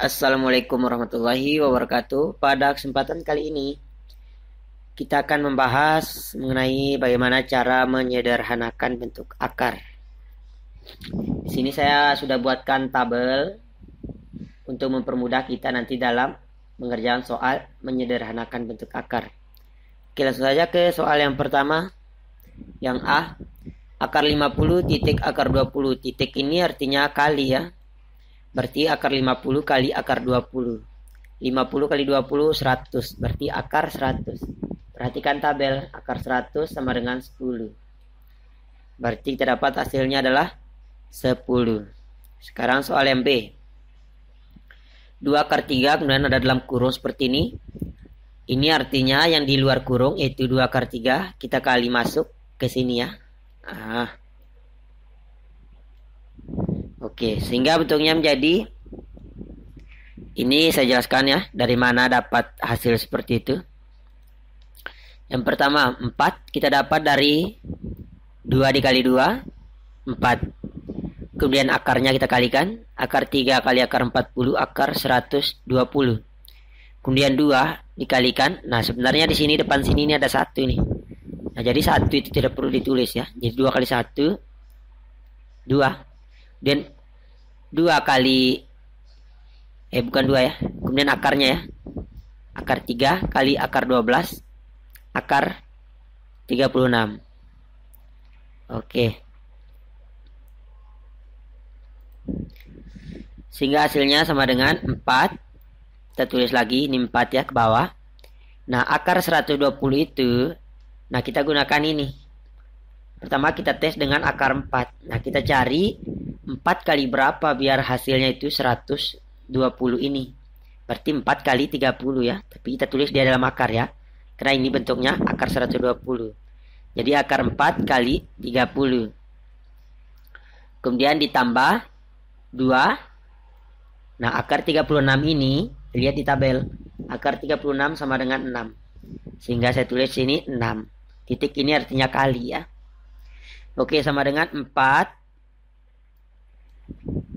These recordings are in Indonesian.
Assalamualaikum warahmatullahi wabarakatuh. Pada kesempatan kali ini kita akan membahas mengenai bagaimana cara menyederhanakan bentuk akar. Di sini saya sudah buatkan tabel untuk mempermudah kita nanti dalam mengerjakan soal menyederhanakan bentuk akar. Oke, langsung saja ke soal yang pertama yang A akar 50 titik akar 20 titik ini artinya kali ya Berarti akar 50 kali akar 20. 50 kali 20 100. Berarti akar 100. Perhatikan tabel. Akar 100 sama dengan 10. Berarti terdapat hasilnya adalah 10. Sekarang soal yang B. 2 akar 3 kemudian ada dalam kurung seperti ini. Ini artinya yang di luar kurung yaitu 2 akar 3 kita kali masuk ke sini ya. Ah, Oke, sehingga bentuknya menjadi ini saya jelaskan ya dari mana dapat hasil seperti itu. Yang pertama 4 kita dapat dari 2 dikali 2 4 Kemudian akarnya kita kalikan Akar 3 kali akar 40 Akar 120 Kemudian 2 dikalikan Nah sebenarnya di sini depan sini ini ada satu nih Nah jadi satu itu tidak perlu ditulis ya Jadi 2 kali 1 2 dan dua kali eh bukan dua ya kemudian akarnya ya akar 3 kali akar 12 akar 36 oke sehingga hasilnya sama dengan 4 kita tulis lagi ini 4 ya ke bawah nah akar 120 itu nah kita gunakan ini pertama kita tes dengan akar 4 nah kita cari 4 kali berapa biar hasilnya itu 120 ini? Berarti 4 kali 30 ya. Tapi kita tulis dia dalam akar ya. Karena ini bentuknya akar 120. Jadi akar 4 kali 30. Kemudian ditambah 2. Nah akar 36 ini, lihat di tabel. Akar 36 sama dengan 6. Sehingga saya tulis sini 6. Titik ini artinya kali ya. Oke sama dengan 4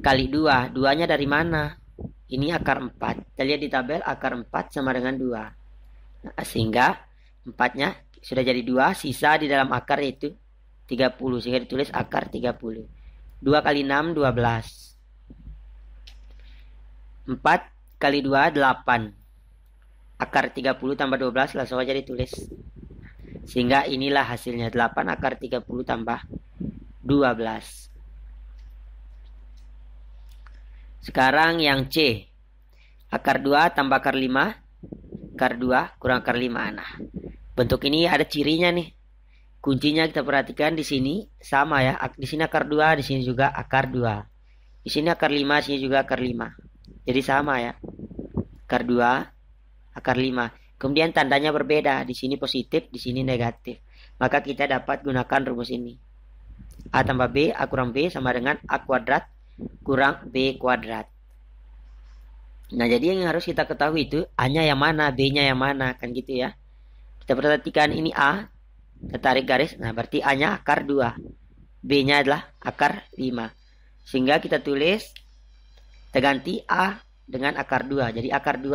kali 2. 2-nya dari mana? Ini akar 4. Kita lihat di tabel akar 4 sama dengan 2. Nah, sehingga 4-nya sudah jadi 2, sisa di dalam akar itu 30. Sehingga ditulis akar 30. 2 kali 6, 12. 4 kali 2, 8. Akar 30 tambah 12 langsung aja ditulis. Sehingga inilah hasilnya 8 akar 30 tambah 12. Sekarang yang C. Akar 2 tambah akar 5. Akar 2 kurang akar 5. Nah, bentuk ini ada cirinya nih. Kuncinya kita perhatikan di sini sama ya. Di sini akar 2, di sini juga akar 2. Di sini akar 5, di sini juga akar 5. Jadi sama ya. Akar 2, akar 5. Kemudian tandanya berbeda. Di sini positif, di sini negatif. Maka kita dapat gunakan rumus ini. A tambah B, A kurang B sama dengan A kuadrat kurang B kuadrat. Nah, jadi yang harus kita ketahui itu A-nya yang mana, B-nya yang mana, kan gitu ya. Kita perhatikan ini A, kita tarik garis, nah berarti A-nya akar 2. B-nya adalah akar 5. Sehingga kita tulis, kita ganti A dengan akar 2. Jadi akar 2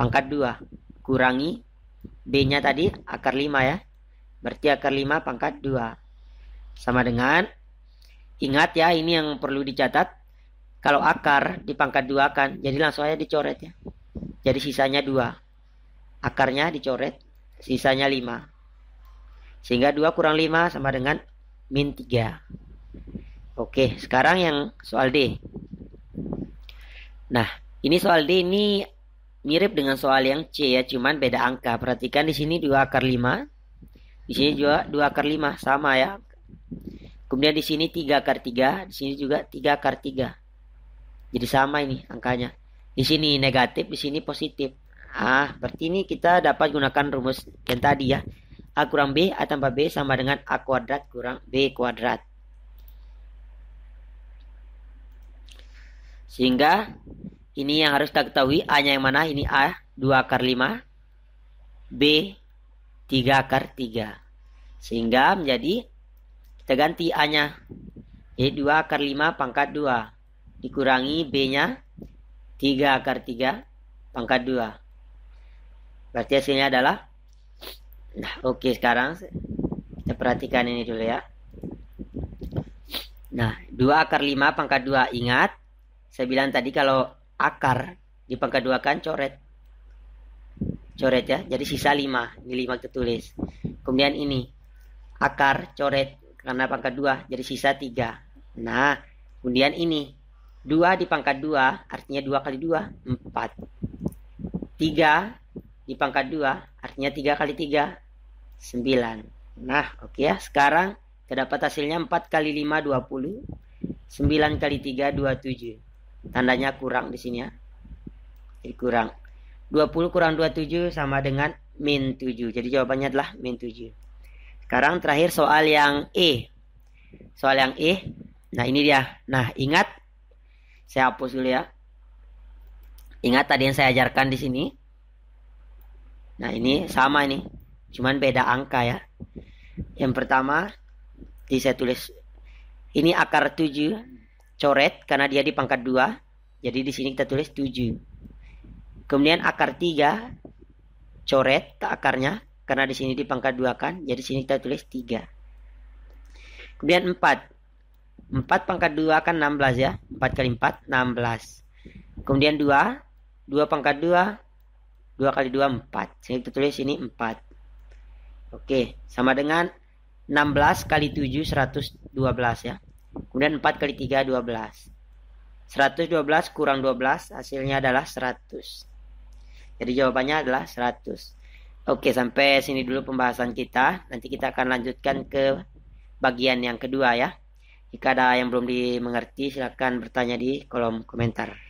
pangkat 2 kurangi B-nya tadi akar 5 ya. Berarti akar 5 pangkat 2. Sama dengan Ingat ya, ini yang perlu dicatat. Kalau akar dipangkat dua kan, jadi langsung aja dicoret ya. Jadi sisanya dua. Akarnya dicoret, sisanya lima. Sehingga dua kurang lima sama dengan min tiga. Oke, sekarang yang soal D. Nah, ini soal D ini mirip dengan soal yang C ya, cuman beda angka. Perhatikan di sini dua akar lima. Di sini juga dua akar lima sama ya, Kemudian di sini 3 akar 3, di sini juga 3 akar 3. Jadi sama ini angkanya. Di sini negatif, di sini positif. Ah, berarti ini kita dapat gunakan rumus yang tadi ya. A kurang B, A tambah B sama dengan A kuadrat kurang B kuadrat. Sehingga ini yang harus kita ketahui A-nya yang mana? Ini A 2 akar 5, B 3 akar 3. Sehingga menjadi kita ganti A-nya. e 2 akar 5 pangkat 2. Dikurangi B-nya 3 akar 3 pangkat 2. Berarti hasilnya adalah Nah, oke okay, sekarang kita perhatikan ini dulu ya. Nah, 2 akar 5 pangkat 2. Ingat, saya bilang tadi kalau akar di pangkat 2 kan coret. Coret ya, jadi sisa 5. Ini 5 tertulis. Kemudian ini, akar coret karena pangkat dua jadi sisa tiga nah kemudian ini dua di pangkat dua artinya dua kali dua empat tiga di pangkat dua artinya tiga kali tiga sembilan nah oke okay ya sekarang terdapat hasilnya empat kali lima dua puluh sembilan kali tiga dua tujuh tandanya kurang di sini ya. Jadi kurang. 20 kurang 27 sama dengan min 7. Jadi jawabannya adalah min 7. Sekarang terakhir soal yang E. Soal yang E. Nah, ini dia. Nah, ingat saya hapus dulu ya. Ingat tadi yang saya ajarkan di sini. Nah, ini sama ini. Cuman beda angka ya. Yang pertama, di saya tulis ini akar 7 coret karena dia di pangkat 2. Jadi di sini kita tulis 7. Kemudian akar 3 coret akarnya karena di sini dipangkat dua kan jadi sini kita tulis 3 kemudian 4 4 pangkat 2 kan 16 ya 4 kali 4 16 kemudian 2 2 pangkat 2 2 kali 2 4 sini kita tulis ini 4 oke sama dengan 16 kali 7 112 ya kemudian 4 kali 3 12 112 kurang 12 hasilnya adalah 100 jadi jawabannya adalah 100 Oke, sampai sini dulu pembahasan kita. Nanti kita akan lanjutkan ke bagian yang kedua ya. Jika ada yang belum dimengerti, silakan bertanya di kolom komentar.